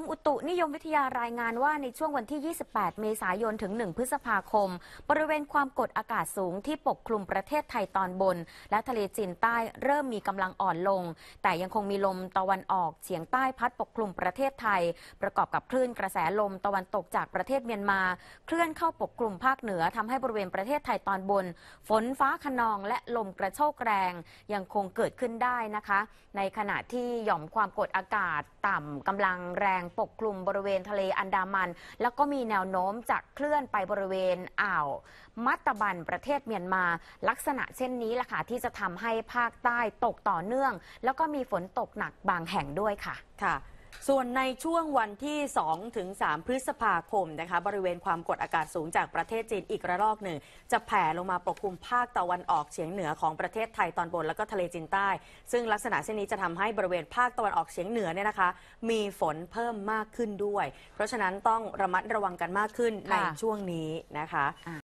มอุตุนิยมวิทยารายงานว่าในช่วงวันที่ 28 เมษายนถึง 1 พฤษภาคม บริเวณความกดอากาศสูงที่ปกคลุมประเทศไทยตอนบน และทะเลจีนใต้เริ่มมีกำลังอ่อนลง แต่ยังคงมีลมตะวันออกเฉียงใต้พัดปกคลุมประเทศไทย ประกอบกับคลื่นกระแสลมตะวันตกจากประเทศเมียนมาเคลื่อนเข้าปกคลุมภาคเหนือทำให้บริเวณประเทศไทยตอนบน ฝนฟ้าขนองและลมกระโชกแรง ยังคงเกิดขึ้นได้นะคะ ในขณะที่หย่อมความกดอากาศ ต่ำกำลังแรงงปกคลุมบริเวณทะเลอันดามัน แล้วก็มีแนวโน้มจะเคลื่อนไปบริเวณอ่าว มัตตบันประเทศเมียนมา ลักษณะเช่นนี้ล่ะค่ะ ที่จะทำให้ภาคใต้ตกต่อเนื่อง แล้วก็มีฝนตกหนักบางแห่งด้วยค่ะ ค่ะส่วนในช่วงวันที่ 2 ถึง 3พฤษภาคมนะคะ บริเวณความกดอากาศสูงจากประเทศจีนอีกระลอกหนึ่ง จะแผ่ลงมาปกคลุมภาคตะวันออกเฉียงเหนือของประเทศไทยตอนบน แล้วก็ทะเลจีนใต้ ซึ่งลักษณะเช่นนี้จะทำให้บริเวณภาคตะวันออกเฉียงเหนือเนี่ยนะคะ มีฝนเพิ่มมากขึ้นด้วย เพราะฉะนั้นต้องระมัดระวังกันมากขึ้นในช่วงนี้นะคะ